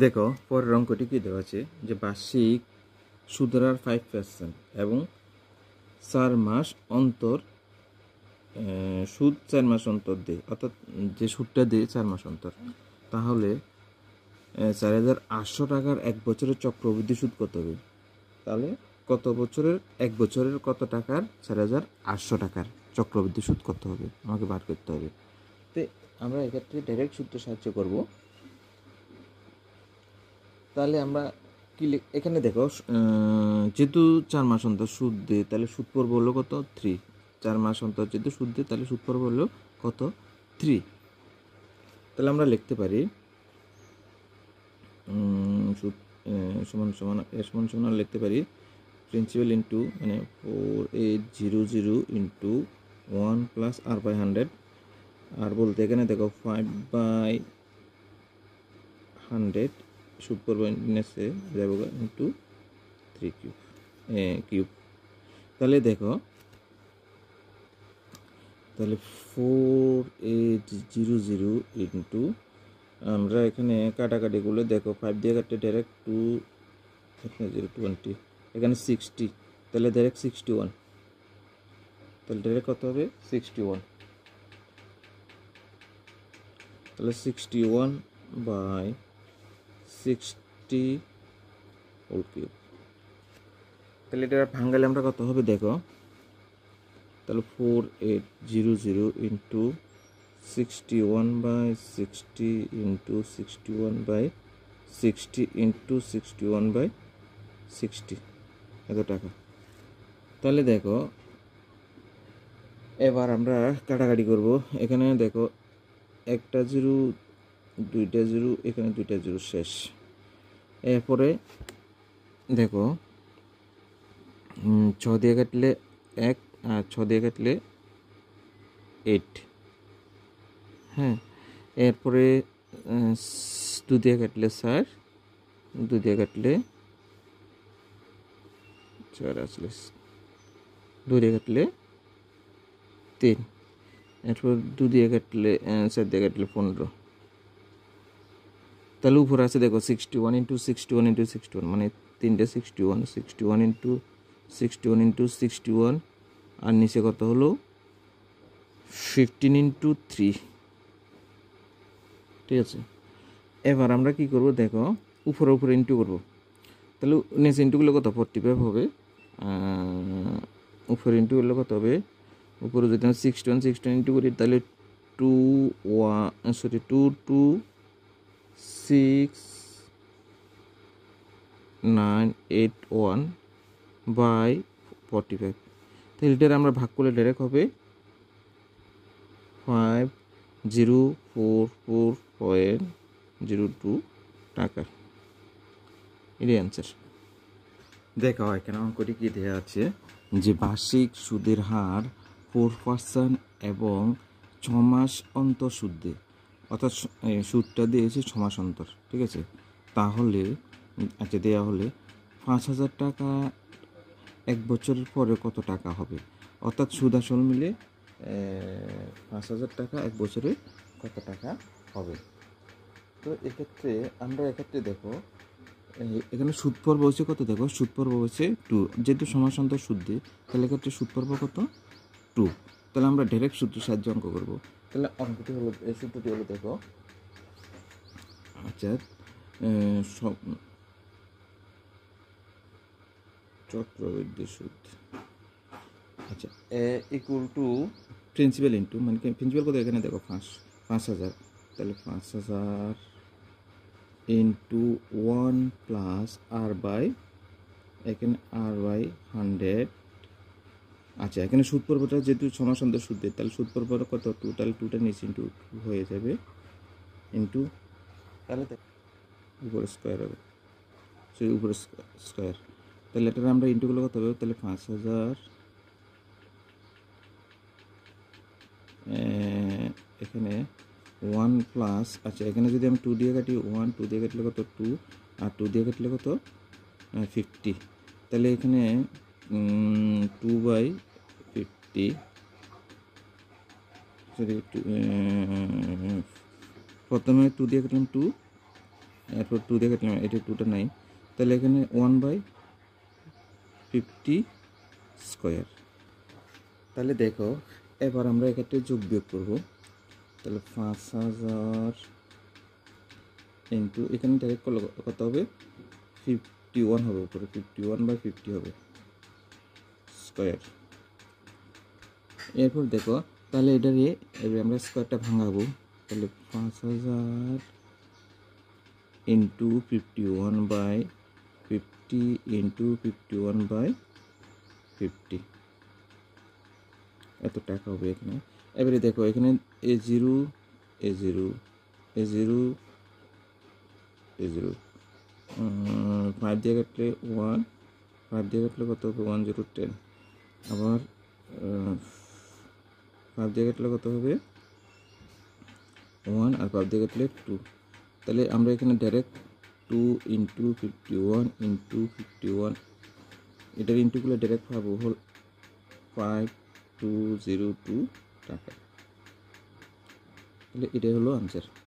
দেখো পরের অঙ্কটি কী দেওয়া আছে যে বার্ষিক সুদরার ফাইভ পার্সেন্ট এবং চার মাস অন্তর সুদ চার মাস অন্তর দেয় অর্থাৎ যে সুদটা দেয় চার মাস অন্তর তাহলে চার হাজার আটশো টাকার এক বছরের চক্রবৃদ্ধি সুদ কত হবে তাহলে কত বছরের এক বছরের কত টাকার চার হাজার আটশো টাকার চক্রবৃদ্ধি সুদ কত হবে আমাকে বার করতে হবে তো আমরা এক্ষেত্রে ডাইরেক্ট সুদটা সাহায্য করবো তাহলে আমরা কি এখানে দেখো যেহেতু চার মাস অন্তর সুদ দে তাহলে সুদ পর্ব হলো কত থ্রি চার মাস অন্তর যেহেতু সুদ দে তাহলে সুদ পর্ব হলো কত থ্রি তাহলে আমরা লিখতে পারি সুদ সমান সমান সমান সমান লিখতে পারি প্রিন্সিপাল ইন্টু মানে four eight zero zero into one plus R by hundred R বলতে এখানে দেখো five by hundred super minus से जाएगा इंटू थ्री क्यूब क्यूब तेल देख तेल four eight zero zero into हमारे एखे काटाकाटी गुले देखो फाइव दिए काटे डायरेक्ट टू जिरो टोटी एखे सिक्सटी तेल डायरेक्ट सिक्सटी वन तेल डायरेक्ट कत हो सिक्सटी वन तेल one by sixty whole cube তাহলে এটা ভাঙ্গালে আমরা কত হবে দেখো তাহলে four eight zero zero into sixty one by sixty into sixty one by sixty into sixty one by sixty এত টাকা তাহলে দেখো এবার আমরা কাটাকাটি করব এখানে দেখো একটা জিরো দুইটা জিরো এখানে দুইটা জিরো শেষ এরপরে দেখো ছ দিয়ে কাটলে এক আর ছ দিয়ে কাটলে এইট হ্যাঁ এরপরে দু দিয়ে কাটলে সার দু দিয়ে কাটলে চার আসলে দু দিয়ে কাটলে তিন এরপর দু দিয়ে কাটলে চার দিয়ে কাটলে পনেরো তাহলে উপরে আছে দেখো sixty one into sixty one into sixty one মানে তিনটে sixty one sixty one into sixty one into sixty one আর নিচে কত হলো ফিফটিন ইন্টু থ্রি ঠিক আছে এবার আমরা কি করব দেখো উপরে উপরে ইন্টু করবো তাহলে নেক্সট ইন্টুগুলো কত ফোরটি ফাইভ হবে উপরে ইন্টুগুলো কত হবে উপরে যদি আমরা sixty one sixty one into করি তাহলে two one sorry two two six nine eight one by forty five তাই এটার আমরা ভাগ করলে ডাইরেক্ট হবে five zero four four point zero two টাকা এটাই অ্যান্সার দেখা হয় কেন করি কী দেওয়া আছে যে বার্ষিক সুদের হার ফোর পার্সেন্ট এবং ছ মাস অন্তর অন্তঃসুদে অর্থাৎ সুদটা দিয়েছি অন্তর ঠিক আছে তাহলে আচ্ছা দেওয়া হলে পাঁচ হাজার টাকা এক বছরের পরে কত টাকা হবে অর্থাৎ সুদ আসল মিলে পাঁচ হাজার টাকা এক বছরে কত টাকা হবে তো এক্ষেত্রে আমরা এক্ষেত্রে দেখো এখানে সুদ পর্ব হচ্ছে কত দেখো সুদ পর্ব হচ্ছে টু যেহেতু অন্তর সুদ দিয়ে তাহলে এক্ষেত্রে সুদ পর্ব কত টু তাহলে আমরা ডাইরেক্ট সূত্রের সাহায্যে অঙ্ক করবো তাহলে অঙ্কটি হলো এই সূত্রটি হলো দেখো আচ্ছা সব চক্রবৃদ্ধি সুদ আচ্ছা A equal to principal into মানে প্রিন্সিপাল কত এখানে দেখো পাঁচ পাঁচ হাজার তাহলে পাঁচ হাজার into one plus R by এখানে আর বাই হান্ড্রেড আচ্ছা এখানে সুদ পর্বটা যেহেতু সুদ দেয় তাহলে সুদ পর্বটা কত টোটাল টুটা নিচে ইন্টু হয়ে যাবে ইন্টু তাহলে উপরে স্কোয়ার হবে সেই উপরে স্কোয়ার তাহলে এটার আমরা ইন্টুগুলো কত হবে তাহলে পাঁচ হাজার এখানে ওয়ান প্লাস আচ্ছা এখানে যদি আমি টু দিয়ে কাটি ওয়ান টু দিয়ে কাটলে কত টু আর টু দিয়ে কাটলে কত ফিফটি তাহলে এখানে টু বাই ফিফটি সরি প্রথমে টু দিয়ে কাটলাম টু এরপর টু দিয়ে কাটলাম এটা টুটা নাই তাহলে এখানে ওয়ান বাই ফিফটি স্কোয়ার তাহলে দেখো এবার আমরা এখানে যোগ বিয়োগ করবো তাহলে পাঁচ হাজার ইন্টু এখানে ডাইরেক্ট কত হবে ফিফটি ওয়ান হবে উপরে ফিফটি ওয়ান বাই ফিফটি হবে স্কোয়ার এরপর দেখো তাহলে এটা দিয়ে এবার আমরা স্কোয়ারটা ভাঙাবো তাহলে পাঁচ হাজার into fifty one by fifty into fifty one by fifty এত টাকা হবে এখানে এবারে দেখো এখানে এ জিরো এ জিরো এ জিরো এ জিরো ফাইভ দিয়ে কাটলে ওয়ান ফাইভ দিয়ে কাটলে কত হবে ওয়ান জিরো টেন আবার পাপ দিয়ে কাটলে কত হবে ওয়ান আর পাপ দিয়ে কাটলে টু তাহলে আমরা এখানে direct two into fifty one into fifty one এটার ইন্টুগুলো ডাইরেক্ট পাবো হল ফাইভ টু জিরো টু টাকা তাহলে এটাই হলো আনসার